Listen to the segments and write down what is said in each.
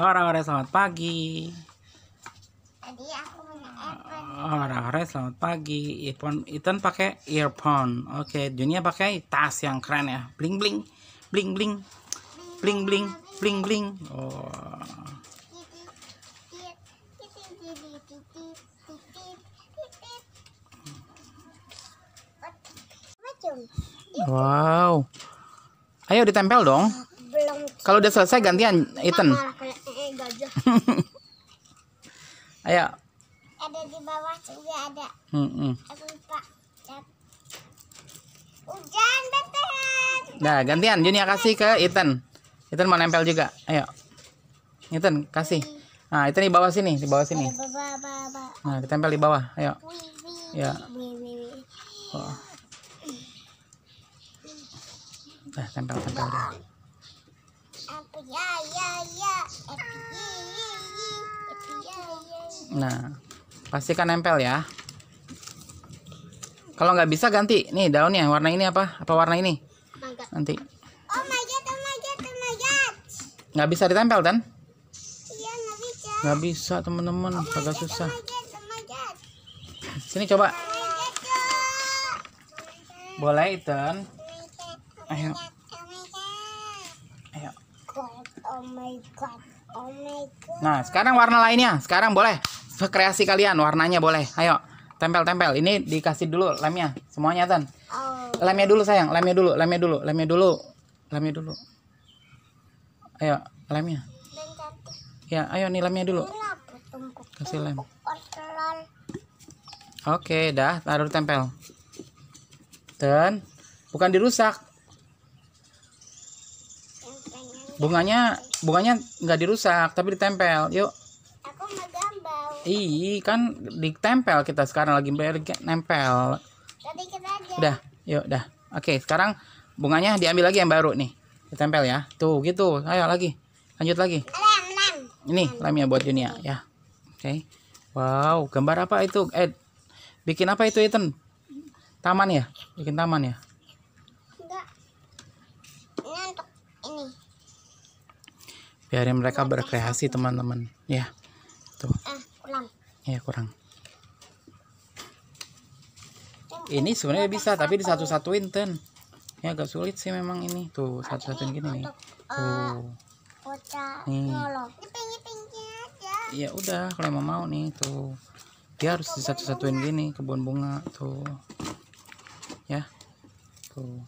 Hore-hore selamat pagi. Tadi aku oh, Hore-hore selamat pagi. Earphone, Ethan pakai earphone. Oke, okay, Dunia pakai tas yang keren ya. Bling bling. Bling bling. Bling bling. Bling bling. Oh. Wow. Ayo ditempel dong. Belum. Kalau udah selesai gantian Ethan. Ayo. Ada di bawah juga ada. Hmm, hmm. Hujan beneran. Nah, gantian Junia kasih ke Ethan. Ethan mau nempel juga. Ayo. Ethan kasih. Nah, Ethan di bawah sini, di bawah sini. Nah, ditempel di bawah. Ayo. Ya. Oh. Nah, tempel-tempel dia. Nah, pastikan nempel ya. Kalau nggak bisa ganti nih daunnya warna ini apa? Apa warna ini? Nanti. Oh my oh oh Nggak bisa ditempel kan? nggak bisa. teman-teman, oh agak oh susah. Sini coba. Boleh Ethan. Ayo. Ayo. Oh my oh Nah, sekarang warna lainnya. Sekarang boleh kreasi kalian warnanya boleh. Ayo, tempel-tempel. Ini dikasih dulu lemnya. Semuanya, Tan. Oh. Lemnya dulu, sayang. Lemnya dulu, lemnya dulu, lemnya dulu. Lemnya dulu. Ayo, lemnya. Ya, ayo nih lemnya dulu. Kasih lem. Oke, dah taruh tempel. Dan bukan dirusak, Bunganya bunganya nggak dirusak tapi ditempel. Yuk. Aku Ih, kan ditempel kita sekarang lagi nempel. Udah, yuk, udah. Oke, sekarang bunganya diambil lagi yang baru nih. Ditempel ya. Tuh, gitu. Ayo lagi. Lanjut lagi. Ini, lem. Ini ya buat dunia ya. Oke. Wow, gambar apa itu? Ed? Eh, bikin apa itu Ethan? Taman ya? Bikin taman ya? biarin mereka berkreasi teman-teman ya tuh eh, ya kurang ini sebenarnya bisa tapi di satu-satu ten ya agak sulit sih memang ini tuh satu-satuin gini nih eh, tuh nih ya udah kalau emang mau nih tuh dia harus di satu satuin gini kebun bunga tuh ya tuh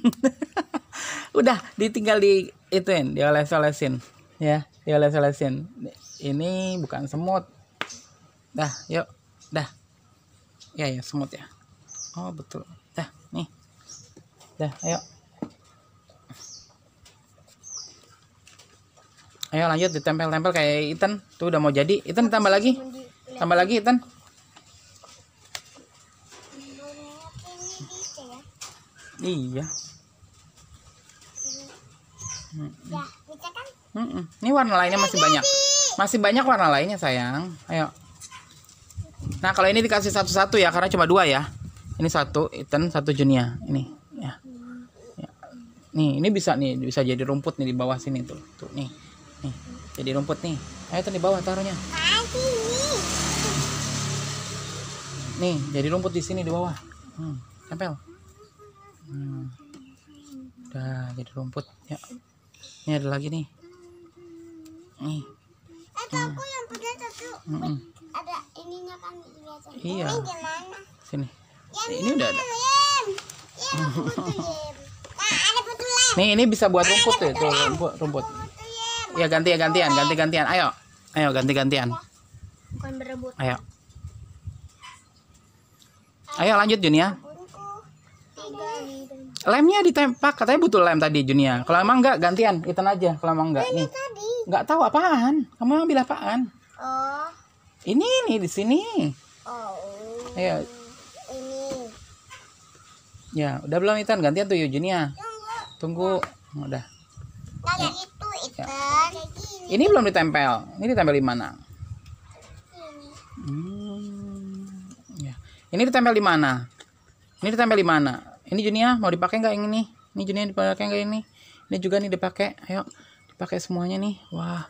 udah ditinggal di ituin dioles-olesin ya dioles-olesin ini bukan semut dah yuk dah ya ya semut ya oh betul dah nih dah ayo ayo lanjut ditempel-tempel kayak Ethan tuh udah mau jadi Ethan tambah lagi tambah lagi Ethan ya? iya Hmm. -mm. Ini warna lainnya masih banyak. Masih banyak warna lainnya sayang. Ayo. Nah kalau ini dikasih satu-satu ya karena cuma dua ya. Ini satu Ethan, satu Junia. Ini ya. ya. Nih ini bisa nih bisa jadi rumput nih di bawah sini tuh. Tuh nih. Nih jadi rumput nih. Ayo Ethan di bawah taruhnya. Nih jadi rumput di sini di bawah. Hmm, tempel. Hmm. Udah jadi rumput ya ini ada lagi nih nih hmm. aku yang punya satu mm -mm. ada ininya kan biasa iya ini gimana sini ya, ini, udah ada ya, nah, ada nih ini bisa buat rumput ya tuh rumput rumput ya ganti ya gantian ganti gantian ayo ayo ganti gantian bukan berebut ayo ayo lanjut Junia ya lemnya ditempak katanya butuh lem tadi Junia kalau emang enggak gantian itu aja kalau emang enggak nih nggak tahu apaan kamu ambil apaan oh ini nih di sini oh ayo iya. ini ya udah belum Ethan gantian tuh Junia tunggu oh, udah nah, yang ya. itu Ethan ya. ini belum ditempel ini ditempel di mana hmm. ya. ini ditempel di mana ini ditempel di mana ini Junia ya, mau dipakai nggak yang ini ini Junia ya, dipakai nggak ini ini juga nih dipakai ayo dipakai semuanya nih wah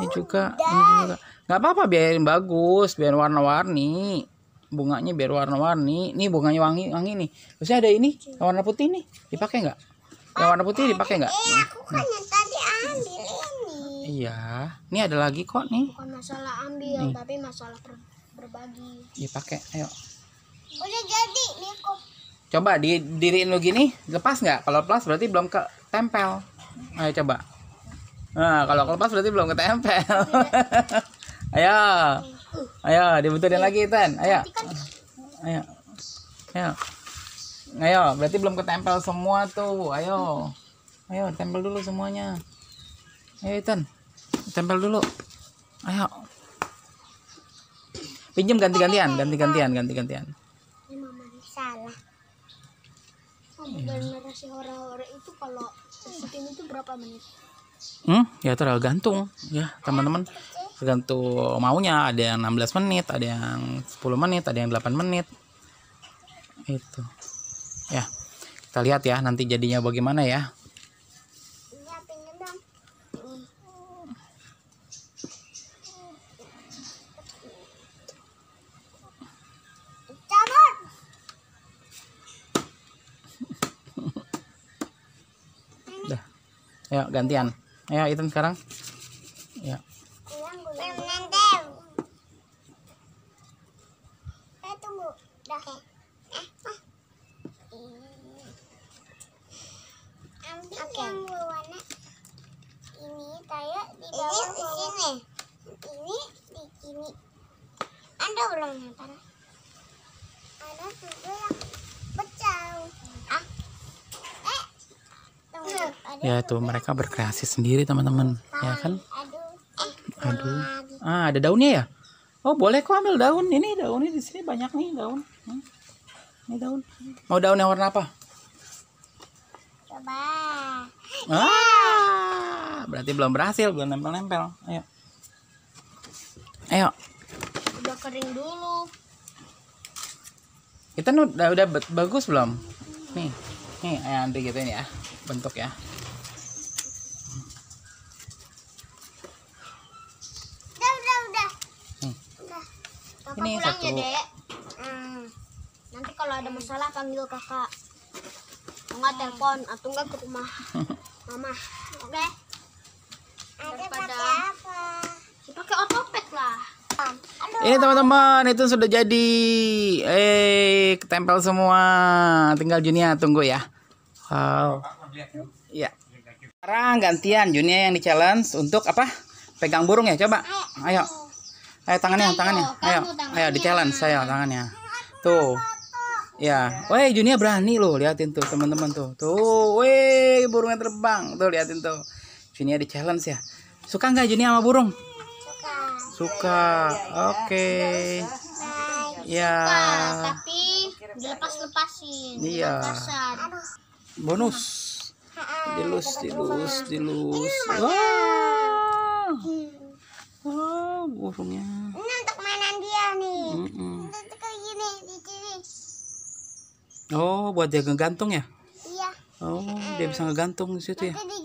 ini juga ini juga nggak apa-apa biarin bagus biar warna-warni bunganya biar warna-warni ini bunganya wangi wangi nih terusnya ada ini warna putih nih dipakai nggak yang warna putih dipakai nggak eh, aku nah. kan yang tadi ambil ini iya ini ada lagi kok nih bukan masalah ambil nih. tapi masalah berbagi dipakai ayo udah jadi nih coba di diriin lu gini lepas nggak kalau lepas berarti belum ke tempel ayo coba nah kalau lepas berarti belum ketempel ayo ayo dibutuhin lagi Tan ayo ayo ayo ayo berarti belum ketempel semua tuh ayo ayo tempel dulu semuanya ayo Tan tempel dulu ayo pinjam ganti-gantian ganti-gantian ganti-gantian Iya. Generasi hora-hora itu kalau positif itu berapa menit? Hmm, ya tergantung ya teman-teman tergantung maunya ada yang 16 menit ada yang 10 menit ada yang 8 menit itu ya kita lihat ya nanti jadinya bagaimana ya Ayo gantian. Ayo Ethan sekarang. Ya. ini di sini. Ini di sini. Anda ulangnya, nonton. Ada juga ya tuh mereka berkreasi sendiri teman-teman ya kan aduh ah ada daunnya ya oh boleh kok ambil daun ini daunnya di sini banyak nih daun hmm. ini daun mau daun yang warna apa coba ah berarti belum berhasil belum nempel-nempel ayo ayo udah kering dulu kita udah udah bagus belum nih nih ayam gitu ini ya bentuk ya ini pulang ya, satu. ya dek hmm, nanti kalau ada masalah panggil kakak enggak telepon atau enggak ke rumah mama oke Ada pakai apa pakai otopet lah Aduh. Ini teman-teman, itu sudah jadi. Eh, ketempel semua. Tinggal Junia tunggu ya. Wow. Iya. Sekarang gantian Junia yang di challenge untuk apa? Pegang burung ya, coba. Ayo. Ayo tangannya, tangannya. Ayo, ayo di challenge saya tangannya. Tuh. Ya, weh Junia berani loh, liatin tuh teman-teman tuh. Tuh, weh burungnya terbang. Tuh liatin tuh. Junia di challenge ya. Suka nggak Junia sama burung? Suka. Suka. Oke. Okay. Ya. Tapi dilepas-lepasin. Iya. Bonus. Dilus, dilus, dilus. Wah. Wah burungnya. Ini untuk mainan dia nih. Mm -mm. Untuk kayak gini, di sini. Oh, buat dia ngegantung ya? Iya. Oh, mm dia bisa ngegantung di situ ya? Nanti ya?